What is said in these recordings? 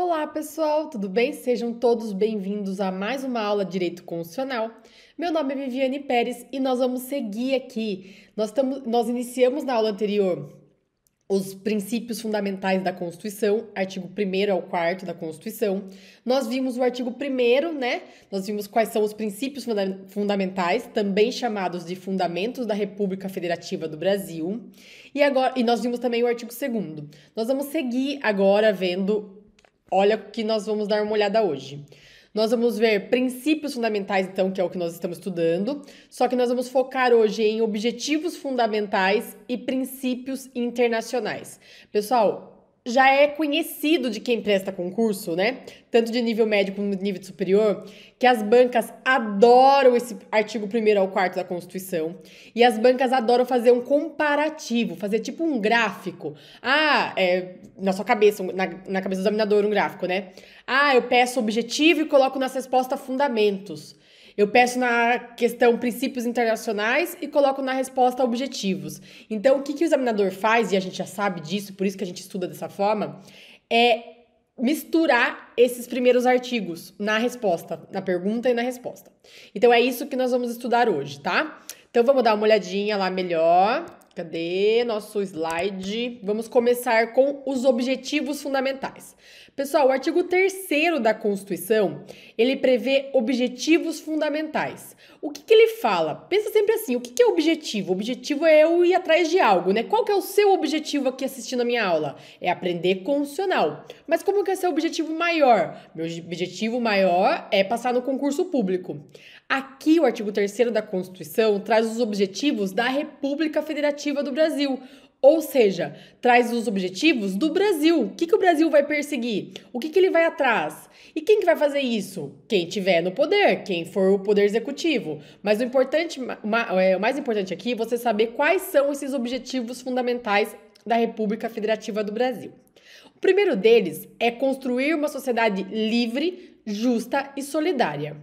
Olá, pessoal, tudo bem? Sejam todos bem-vindos a mais uma aula de Direito Constitucional. Meu nome é Viviane Pérez e nós vamos seguir aqui. Nós, tamo, nós iniciamos na aula anterior os princípios fundamentais da Constituição, artigo 1 ao 4 da Constituição. Nós vimos o artigo 1, né? Nós vimos quais são os princípios funda fundamentais, também chamados de fundamentos da República Federativa do Brasil. E agora e nós vimos também o artigo 2 Nós vamos seguir agora vendo Olha que nós vamos dar uma olhada hoje. Nós vamos ver princípios fundamentais, então, que é o que nós estamos estudando, só que nós vamos focar hoje em objetivos fundamentais e princípios internacionais. Pessoal, já é conhecido de quem presta concurso, né? Tanto de nível médio como de nível superior, que as bancas adoram esse artigo 1 ao 4 da Constituição. E as bancas adoram fazer um comparativo, fazer tipo um gráfico. Ah, é, na sua cabeça, na, na cabeça do examinador, um gráfico, né? Ah, eu peço objetivo e coloco nas respostas fundamentos. Eu peço na questão princípios internacionais e coloco na resposta objetivos. Então, o que, que o examinador faz, e a gente já sabe disso, por isso que a gente estuda dessa forma, é misturar esses primeiros artigos na resposta, na pergunta e na resposta. Então é isso que nós vamos estudar hoje, tá? Então vamos dar uma olhadinha lá melhor. Cadê nosso slide? Vamos começar com os objetivos fundamentais. Pessoal, o artigo 3 da Constituição, ele prevê objetivos fundamentais. O que, que ele fala? Pensa sempre assim, o que, que é objetivo? O objetivo é eu ir atrás de algo, né? Qual que é o seu objetivo aqui assistindo a minha aula? É aprender constitucional. Mas como que é seu objetivo maior? Meu objetivo maior é passar no concurso público. Aqui o artigo 3 da Constituição traz os objetivos da República Federativa do Brasil, ou seja, traz os objetivos do Brasil. O que, que o Brasil vai perseguir? O que, que ele vai atrás? E quem que vai fazer isso? Quem tiver no poder, quem for o poder executivo. Mas o importante, é, o mais importante aqui é você saber quais são esses objetivos fundamentais da República Federativa do Brasil. O primeiro deles é construir uma sociedade livre, justa e solidária.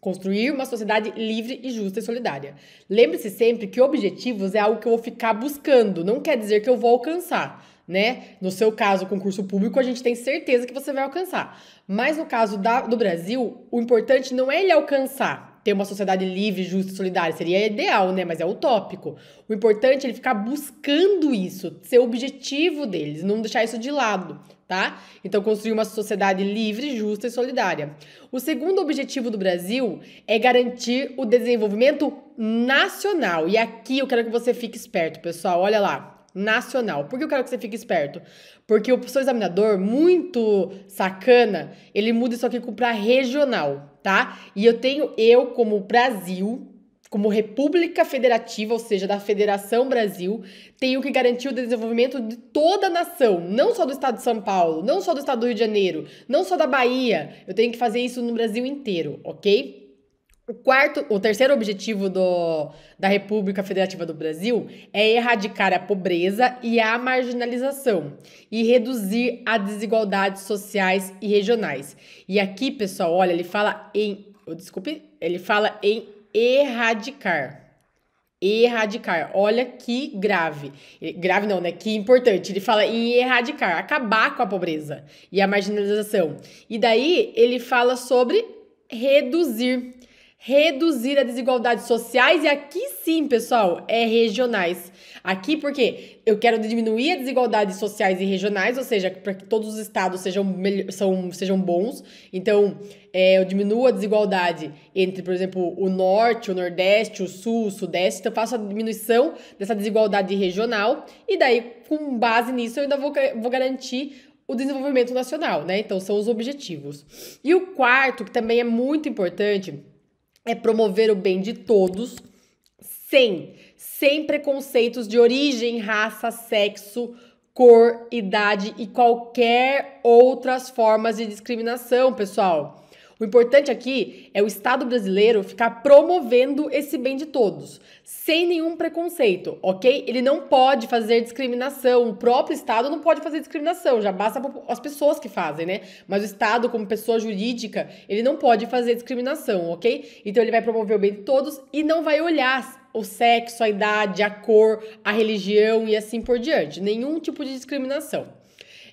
Construir uma sociedade livre e justa e solidária. Lembre-se sempre que objetivos é algo que eu vou ficar buscando, não quer dizer que eu vou alcançar, né? No seu caso, concurso público, a gente tem certeza que você vai alcançar. Mas no caso da, do Brasil, o importante não é ele alcançar, ter uma sociedade livre, justa, e solidária. Seria ideal, né? Mas é utópico. O importante é ele ficar buscando isso, ser o objetivo deles, não deixar isso de lado, tá? Então, construir uma sociedade livre, justa e solidária. O segundo objetivo do Brasil é garantir o desenvolvimento nacional. E aqui eu quero que você fique esperto, pessoal. Olha lá nacional. Por que eu quero que você fique esperto? Porque o seu examinador, muito sacana, ele muda isso aqui para regional, tá? E eu tenho, eu como Brasil, como República Federativa, ou seja, da Federação Brasil, tenho que garantir o desenvolvimento de toda a nação, não só do estado de São Paulo, não só do estado do Rio de Janeiro, não só da Bahia. Eu tenho que fazer isso no Brasil inteiro, ok? O quarto, o terceiro objetivo do, da República Federativa do Brasil é erradicar a pobreza e a marginalização e reduzir as desigualdades sociais e regionais. E aqui, pessoal, olha, ele fala em, oh, desculpe, ele fala em erradicar. Erradicar. Olha que grave. Grave não, né? Que importante. Ele fala em erradicar, acabar com a pobreza e a marginalização. E daí ele fala sobre reduzir reduzir as desigualdades sociais e aqui sim, pessoal, é regionais. Aqui porque eu quero diminuir as desigualdades sociais e regionais, ou seja, para que todos os estados sejam, são, sejam bons. Então, é, eu diminuo a desigualdade entre, por exemplo, o norte, o nordeste, o sul, o sudeste. Então, eu faço a diminuição dessa desigualdade regional e daí, com base nisso, eu ainda vou, vou garantir o desenvolvimento nacional, né? Então, são os objetivos. E o quarto, que também é muito importante, é promover o bem de todos, sem, sem preconceitos de origem, raça, sexo, cor, idade e qualquer outras formas de discriminação, pessoal. O importante aqui é o Estado brasileiro ficar promovendo esse bem de todos, sem nenhum preconceito, ok? Ele não pode fazer discriminação, o próprio Estado não pode fazer discriminação, já basta as pessoas que fazem, né? Mas o Estado, como pessoa jurídica, ele não pode fazer discriminação, ok? Então ele vai promover o bem de todos e não vai olhar o sexo, a idade, a cor, a religião e assim por diante. Nenhum tipo de discriminação.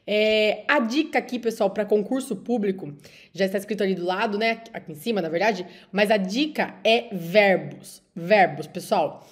É, a dica aqui, pessoal, para concurso público, já está escrito ali do lado, né? Aqui em cima, na verdade, mas a dica é verbos. Verbos, pessoal.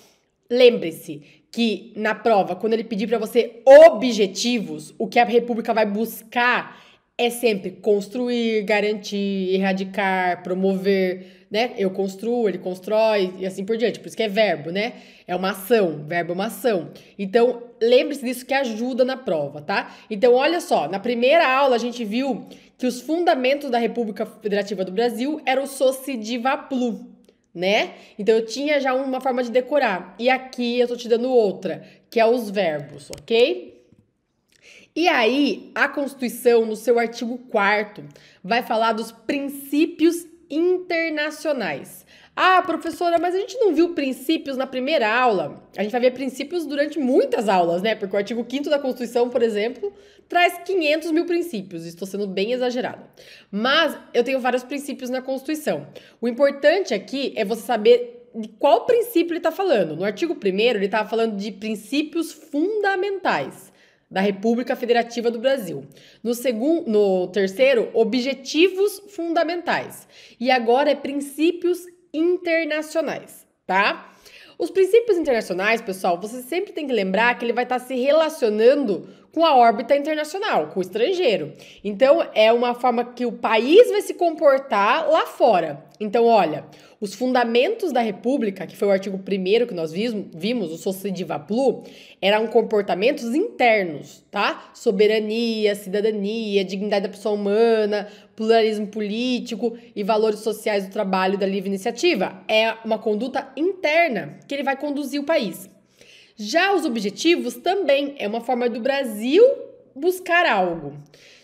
Lembre-se que na prova, quando ele pedir para você objetivos, o que a República vai buscar é sempre construir, garantir, erradicar, promover, né? Eu construo, ele constrói e assim por diante. Por isso que é verbo, né? É uma ação, verbo é uma ação. Então, lembre-se disso que ajuda na prova, tá? Então, olha só, na primeira aula a gente viu que os fundamentos da República Federativa do Brasil eram o Socidivaplu, né? Então eu tinha já uma forma de decorar. E aqui eu tô te dando outra, que é os verbos, ok? E aí, a Constituição, no seu artigo 4, vai falar dos princípios internacionais. Ah, professora, mas a gente não viu princípios na primeira aula. A gente vai ver princípios durante muitas aulas, né? Porque o artigo 5 da Constituição, por exemplo, traz 500 mil princípios. Estou sendo bem exagerada. Mas eu tenho vários princípios na Constituição. O importante aqui é você saber de qual princípio ele está falando. No artigo 1 ele estava falando de princípios fundamentais da República Federativa do Brasil. No, segundo, no terceiro, objetivos fundamentais. E agora é princípios internacionais, tá? Os princípios internacionais, pessoal, você sempre tem que lembrar que ele vai estar tá se relacionando com a órbita internacional, com o estrangeiro. Então, é uma forma que o país vai se comportar lá fora. Então, olha, os fundamentos da República, que foi o artigo 1 que nós vimos, o Sociedivaplu, eram comportamentos internos, tá? Soberania, cidadania, dignidade da pessoa humana, pluralismo político e valores sociais do trabalho da livre iniciativa. É uma conduta interna que ele vai conduzir o país. Já os objetivos também é uma forma do Brasil buscar algo.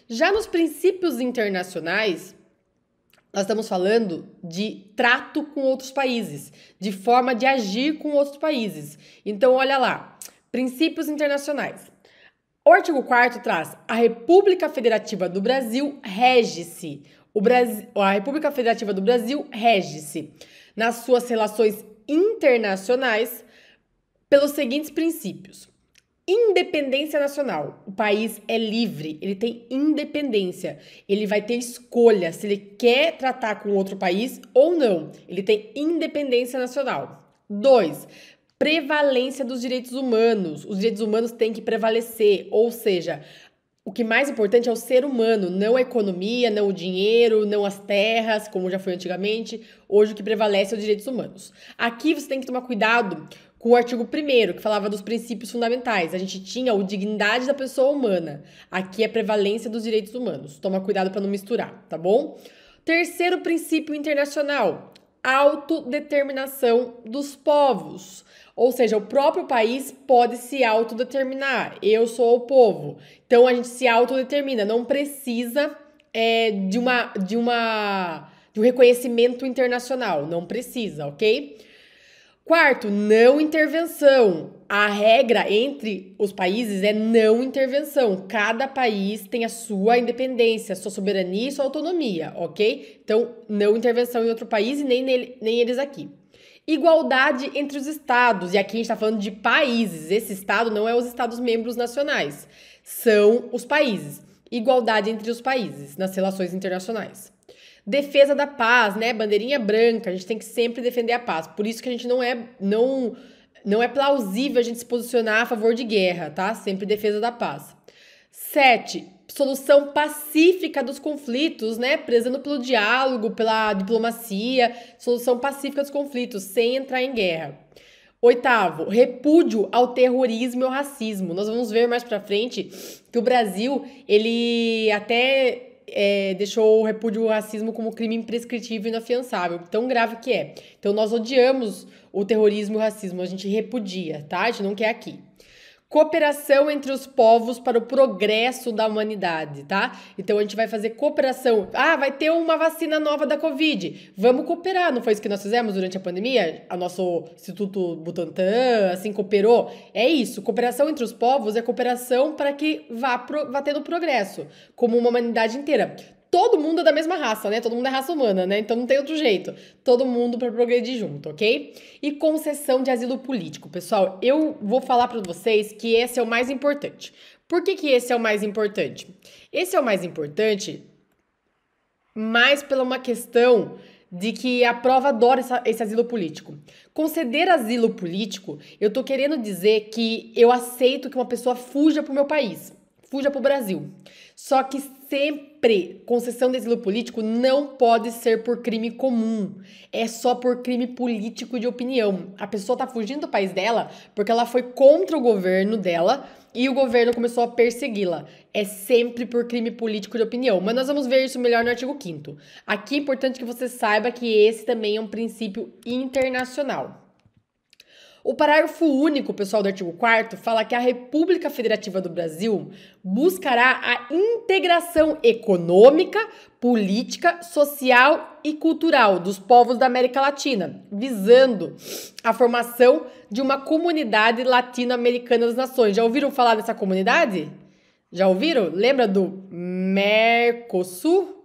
Já nos princípios internacionais, nós estamos falando de trato com outros países, de forma de agir com outros países. Então, olha lá, princípios internacionais. O artigo 4 traz: a República Federativa do Brasil rege-se. O Brasil, a República Federativa do Brasil rege-se nas suas relações internacionais pelos seguintes princípios: independência nacional. O país é livre, ele tem independência. Ele vai ter escolha se ele quer tratar com outro país ou não. Ele tem independência nacional. Dois, prevalência dos direitos humanos. Os direitos humanos têm que prevalecer, ou seja, o que mais importante é o ser humano, não a economia, não o dinheiro, não as terras, como já foi antigamente. Hoje o que prevalece é os direitos humanos. Aqui você tem que tomar cuidado com o artigo 1 que falava dos princípios fundamentais. A gente tinha o dignidade da pessoa humana. Aqui é prevalência dos direitos humanos. Toma cuidado para não misturar, tá bom? Terceiro princípio internacional, autodeterminação dos povos. Ou seja, o próprio país pode se autodeterminar. Eu sou o povo. Então a gente se autodetermina, não precisa é, de uma de uma de um reconhecimento internacional, não precisa, OK? Quarto, não intervenção. A regra entre os países é não intervenção. Cada país tem a sua independência, sua soberania e sua autonomia, ok? Então, não intervenção em outro país e nem, nele, nem eles aqui. Igualdade entre os estados, e aqui a gente está falando de países, esse estado não é os estados membros nacionais, são os países. Igualdade entre os países nas relações internacionais defesa da paz, né? Bandeirinha branca, a gente tem que sempre defender a paz. Por isso que a gente não é não não é plausível a gente se posicionar a favor de guerra, tá? Sempre defesa da paz. 7. Solução pacífica dos conflitos, né? Prezando pelo diálogo, pela diplomacia, solução pacífica dos conflitos, sem entrar em guerra. Oitavo, repúdio ao terrorismo e ao racismo. Nós vamos ver mais para frente que o Brasil, ele até é, deixou o repúdio ao racismo como crime imprescritível e inafiançável, tão grave que é. Então nós odiamos o terrorismo e o racismo, a gente repudia, tá? A gente não quer aqui cooperação entre os povos para o progresso da humanidade, tá? Então a gente vai fazer cooperação. Ah, vai ter uma vacina nova da Covid. Vamos cooperar. Não foi isso que nós fizemos durante a pandemia? A nosso Instituto Butantan, assim, cooperou. É isso. Cooperação entre os povos é cooperação para que vá, pro, vá tendo progresso, como uma humanidade inteira todo mundo é da mesma raça, né? Todo mundo é raça humana, né? Então não tem outro jeito. Todo mundo para progredir junto, ok? E concessão de asilo político, pessoal, eu vou falar para vocês que esse é o mais importante. Por que, que esse é o mais importante? Esse é o mais importante mais pela uma questão de que a prova adora essa, esse asilo político. Conceder asilo político, eu tô querendo dizer que eu aceito que uma pessoa fuja pro meu país, fuja pro Brasil. Só que sempre sempre concessão de exílio político não pode ser por crime comum. É só por crime político de opinião. A pessoa tá fugindo do país dela porque ela foi contra o governo dela e o governo começou a persegui-la. É sempre por crime político de opinião. Mas nós vamos ver isso melhor no artigo 5. Aqui é importante que você saiba que esse também é um princípio internacional. O parágrafo único, pessoal, do artigo 4 fala que a República Federativa do Brasil buscará a integração econômica, política, social e cultural dos povos da América Latina, visando a formação de uma comunidade latino-americana das nações. Já ouviram falar dessa comunidade? Já ouviram? Lembra do Mercosul?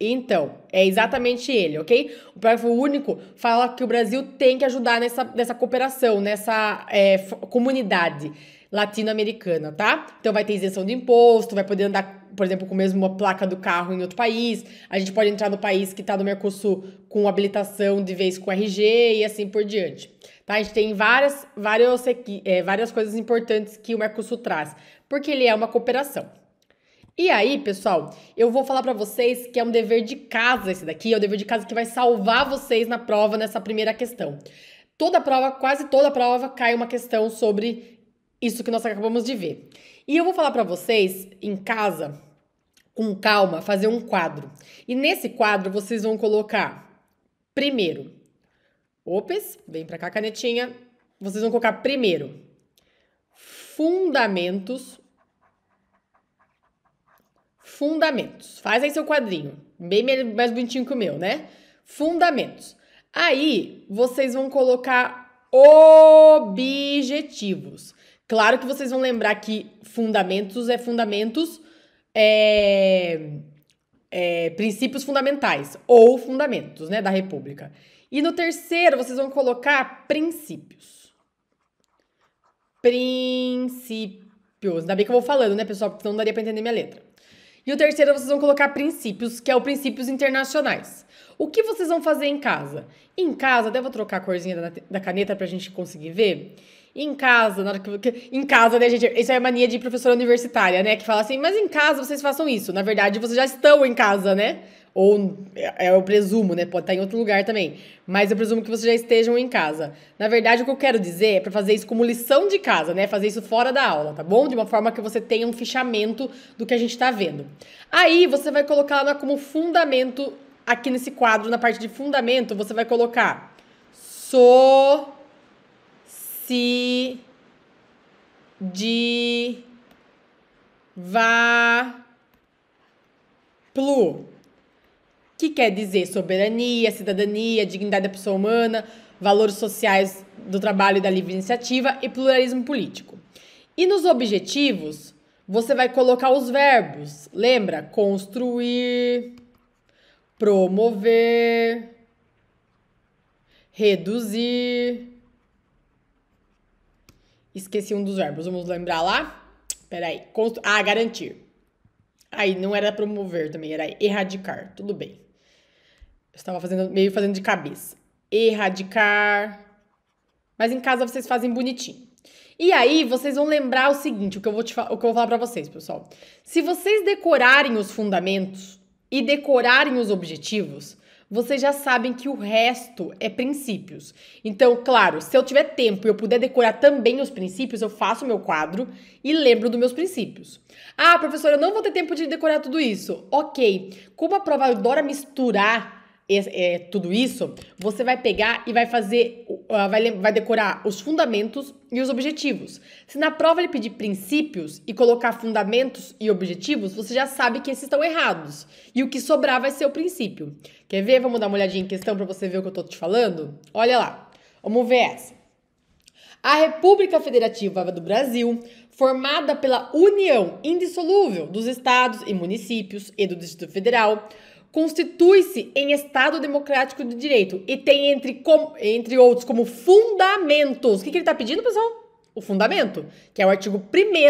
Então, é exatamente ele, ok? O parágrafo é único fala que o Brasil tem que ajudar nessa, nessa cooperação, nessa é, comunidade latino-americana, tá? Então vai ter isenção de imposto, vai poder andar, por exemplo, com a mesma placa do carro em outro país, a gente pode entrar no país que está no Mercosul com habilitação de vez com RG e assim por diante. Tá? A gente tem várias, várias, é, várias coisas importantes que o Mercosul traz, porque ele é uma cooperação. E aí, pessoal, eu vou falar para vocês que é um dever de casa esse daqui, é o um dever de casa que vai salvar vocês na prova nessa primeira questão. Toda prova, quase toda prova cai uma questão sobre isso que nós acabamos de ver. E eu vou falar para vocês em casa com calma fazer um quadro. E nesse quadro vocês vão colocar primeiro. Opes, vem para cá canetinha. Vocês vão colocar primeiro fundamentos fundamentos. Faz aí seu quadrinho, bem mais bonitinho que o meu, né? Fundamentos. Aí vocês vão colocar objetivos. Claro que vocês vão lembrar que fundamentos é fundamentos, é, é, princípios fundamentais ou fundamentos, né, da República. E no terceiro vocês vão colocar princípios. Princípios. Ainda bem que eu vou falando, né, pessoal, porque senão não daria para entender minha letra. E o terceiro é vocês vão colocar princípios, que é o princípios internacionais. O que vocês vão fazer em casa? Em casa, devo trocar a corzinha da, da caneta pra gente conseguir ver. Em casa, na hora que, em casa, né, gente? Isso é a mania de professora universitária, né? Que fala assim, mas em casa vocês façam isso. Na verdade, vocês já estão em casa, né? Ou é, é, eu presumo, né? Pode estar tá em outro lugar também. Mas eu presumo que vocês já estejam em casa. Na verdade, o que eu quero dizer é para fazer isso como lição de casa, né? Fazer isso fora da aula, tá bom? De uma forma que você tenha um fichamento do que a gente está vendo. Aí você vai colocar lá como fundamento aqui nesse quadro, na parte de fundamento, você vai colocar so si de va plu que quer dizer soberania, cidadania, dignidade da pessoa humana, valores sociais do trabalho e da livre iniciativa e pluralismo político. E nos objetivos, você vai colocar os verbos. Lembra? Construir, promover, reduzir. Esqueci um dos verbos, vamos lembrar lá? Peraí. Constru ah, garantir. Aí não era promover também, era erradicar. Tudo bem estava fazendo, meio fazendo de cabeça. Erradicar. Mas em casa vocês fazem bonitinho. E aí vocês vão lembrar o seguinte, o que eu vou, te, o que eu vou falar para vocês, pessoal. Se vocês decorarem os fundamentos e decorarem os objetivos, vocês já sabem que o resto é princípios. Então, claro, se eu tiver tempo e eu puder decorar também os princípios, eu faço meu quadro e lembro dos meus princípios. Ah, professora, eu não vou ter tempo de decorar tudo isso. Ok, como a prova adora misturar é, tudo isso, você vai pegar e vai fazer, ah, vai, vai decorar os fundamentos e os objetivos. Se na prova ele pedir princípios e colocar fundamentos e objetivos, você já sabe que esses estão errados. E o que sobrar vai ser o princípio. Quer ver? Vamos dar uma olhadinha em questão para você ver o que eu tô te falando? Olha lá. Vamos ver essa. A República Federativa do Brasil, formada pela união indissolúvel dos estados e municípios e do Distrito Federal, constitui-se em Estado democrático de direito e tem, entre, com, entre outros, como fundamentos. O que, que ele está pedindo, pessoal? O fundamento, que é o artigo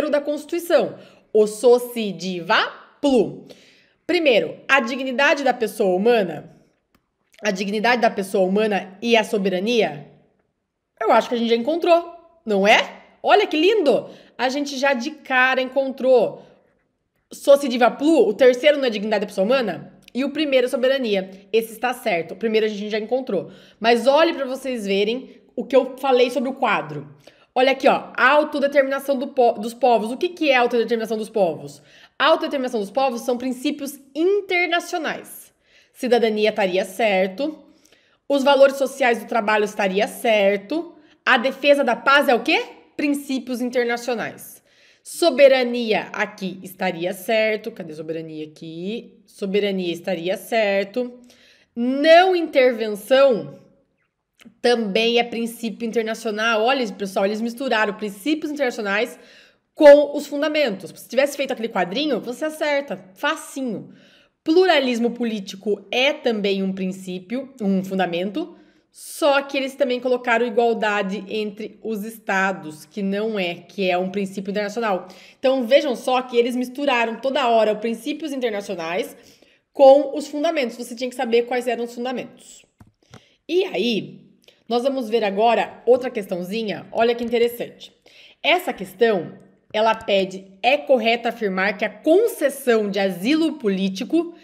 1 da Constituição, o sociediva plu Primeiro, a dignidade da pessoa humana. A dignidade da pessoa humana e a soberania. Eu acho que a gente já encontrou, não é? Olha que lindo! A gente já de cara encontrou. Sociediva plu, o terceiro não é dignidade da pessoa humana? E o primeiro, é soberania. Esse está certo. O primeiro a gente já encontrou. Mas olhe para vocês verem o que eu falei sobre o quadro. Olha aqui, ó, autodeterminação do po dos povos. O que, que é autodeterminação dos povos? autodeterminação dos povos são princípios internacionais. Cidadania estaria certo, os valores sociais do trabalho estaria certo, a defesa da paz é o quê? Princípios internacionais. Soberania aqui estaria certo. Cadê soberania aqui? Soberania estaria certo. Não intervenção também é princípio internacional. Olha, pessoal, eles misturaram princípios internacionais com os fundamentos. Se tivesse feito aquele quadrinho, você acerta, facinho. Pluralismo político é também um princípio, um fundamento. Só que eles também colocaram igualdade entre os estados, que não é, que é um princípio internacional. Então vejam só que eles misturaram toda hora princípios internacionais com os fundamentos. Você tinha que saber quais eram os fundamentos. E aí, nós vamos ver agora outra questãozinha. Olha que interessante. Essa questão, ela pede: é correto afirmar que a concessão de asilo político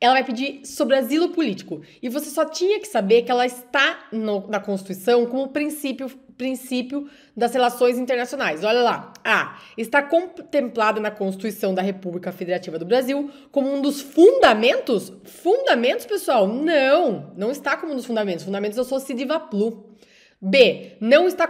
ela vai pedir sobre asilo político. E você só tinha que saber que ela está no, na Constituição como princípio, princípio das relações internacionais. Olha lá. A. Ah, está contemplada na Constituição da República Federativa do Brasil como um dos fundamentos. Fundamentos, pessoal? Não. Não está como um dos fundamentos. Fundamentos eu sou Cidiva Plu. B. Não está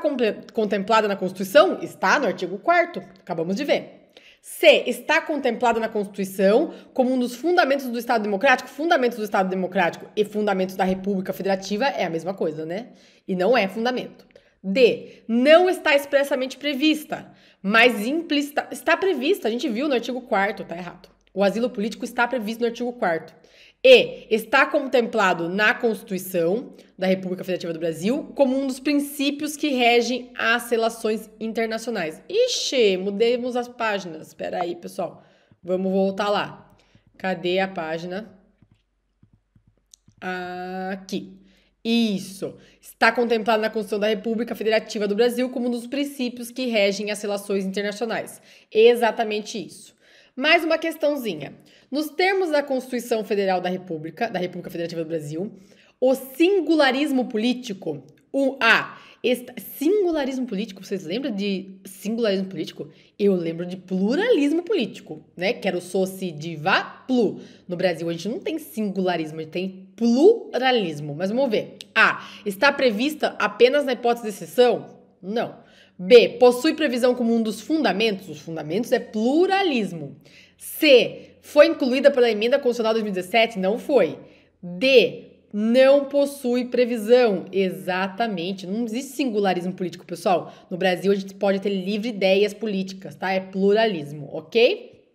contemplada na Constituição? Está no artigo 4. Acabamos de ver. C. Está contemplado na Constituição como um dos fundamentos do Estado Democrático. Fundamentos do Estado Democrático e fundamentos da República Federativa é a mesma coisa, né? E não é fundamento. D. Não está expressamente prevista, mas implícita. Está prevista, a gente viu no artigo 4 tá errado. O asilo político está previsto no artigo 4 e está contemplado na Constituição da República Federativa do Brasil como um dos princípios que regem as relações internacionais. Ixi, mudemos as páginas. Espera aí, pessoal. Vamos voltar lá. Cadê a página? Aqui. Isso. Está contemplado na Constituição da República Federativa do Brasil como um dos princípios que regem as relações internacionais. Exatamente isso. Mais uma questãozinha. Nos termos da Constituição Federal da República, da República Federativa do Brasil, o singularismo político, o A, esta, singularismo político, vocês lembram de singularismo político? Eu lembro de pluralismo político, né? Quero soci diva plu. No Brasil a gente não tem singularismo, a gente tem pluralismo. Mas vamos ver. A. Está prevista apenas na hipótese de exceção? Não. B. Possui previsão como um dos fundamentos? Os fundamentos é pluralismo. C. Foi incluída pela emenda constitucional 2017? Não foi. D. Não possui previsão. Exatamente. Não existe singularismo político, pessoal. No Brasil, a gente pode ter livre ideias políticas, tá? É pluralismo, ok?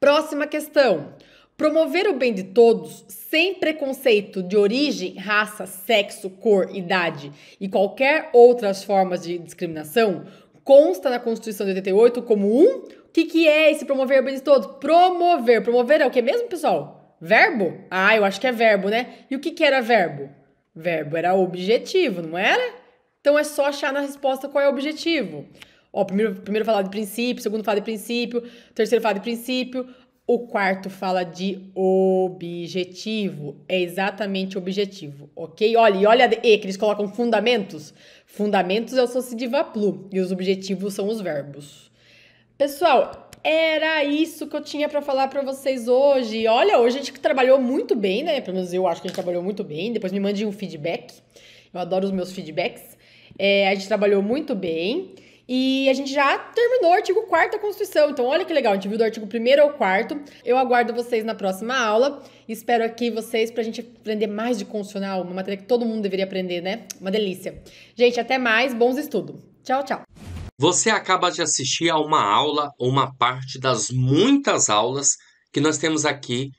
Próxima questão. Promover o bem de todos sem preconceito de origem, raça, sexo, cor, idade e qualquer outras formas de discriminação consta na Constituição de 88 como um que, que é esse promover bens todos? Promover. Promover é o que mesmo, pessoal? Verbo? Ah, eu acho que é verbo, né? E o que, que era verbo? Verbo era objetivo, não era? Então é só achar na resposta qual é o objetivo. Ó, primeiro, primeiro fala de princípio, segundo fala de princípio, terceiro fala de princípio, o quarto fala de objetivo. É exatamente objetivo, ok? Olha, e olha e que eles colocam fundamentos. Fundamentos é o substantivo plu e os objetivos são os verbos. Pessoal, era isso que eu tinha para falar para vocês hoje. Olha, hoje a gente trabalhou muito bem, né? Pelo menos eu acho que a gente trabalhou muito bem. Depois me mande um feedback. Eu adoro os meus feedbacks. É, a gente trabalhou muito bem. E a gente já terminou o artigo 4 da Constituição. Então, olha que legal, a gente viu do artigo 1 ao 4. Eu aguardo vocês na próxima aula. Espero aqui vocês para a gente aprender mais de constitucional, uma matéria que todo mundo deveria aprender, né? Uma delícia. Gente, até mais, bons estudos. Tchau, tchau. Você acaba de assistir a uma aula ou uma parte das muitas aulas que nós temos aqui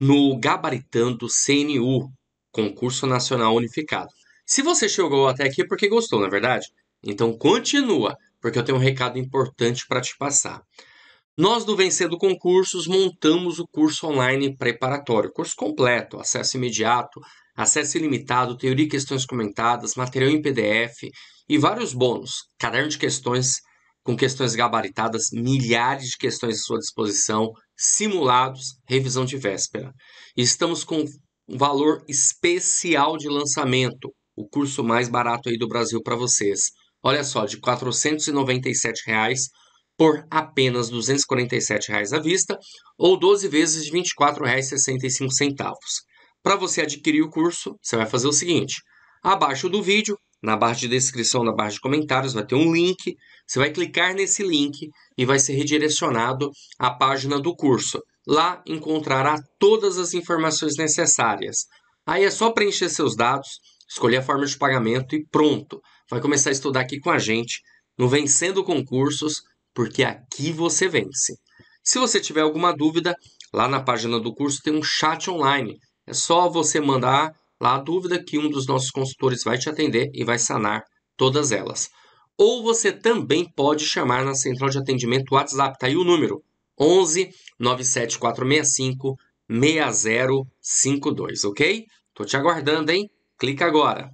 no Gabaritando CNU, Concurso Nacional Unificado. Se você chegou até aqui é porque gostou, na é verdade? Então continua, porque eu tenho um recado importante para te passar. Nós do Vencendo Concursos montamos o curso online preparatório, curso completo, acesso imediato acesso ilimitado, teoria e questões comentadas, material em PDF e vários bônus, caderno de questões com questões gabaritadas, milhares de questões à sua disposição, simulados, revisão de véspera. estamos com um valor especial de lançamento, o curso mais barato aí do Brasil para vocês. Olha só, de R$ 497 reais por apenas R$ 247 reais à vista ou 12 vezes de R$ 24,65. Para você adquirir o curso, você vai fazer o seguinte: abaixo do vídeo, na barra de descrição, na barra de comentários, vai ter um link. Você vai clicar nesse link e vai ser redirecionado à página do curso. Lá encontrará todas as informações necessárias. Aí é só preencher seus dados, escolher a forma de pagamento e pronto. Vai começar a estudar aqui com a gente no Vencendo Concursos, porque aqui você vence. Se você tiver alguma dúvida, lá na página do curso tem um chat online é só você mandar lá a dúvida que um dos nossos consultores vai te atender e vai sanar todas elas. Ou você também pode chamar na central de atendimento WhatsApp, tá aí o número 11 97465 6052, ok? Tô te aguardando, hein? Clica agora.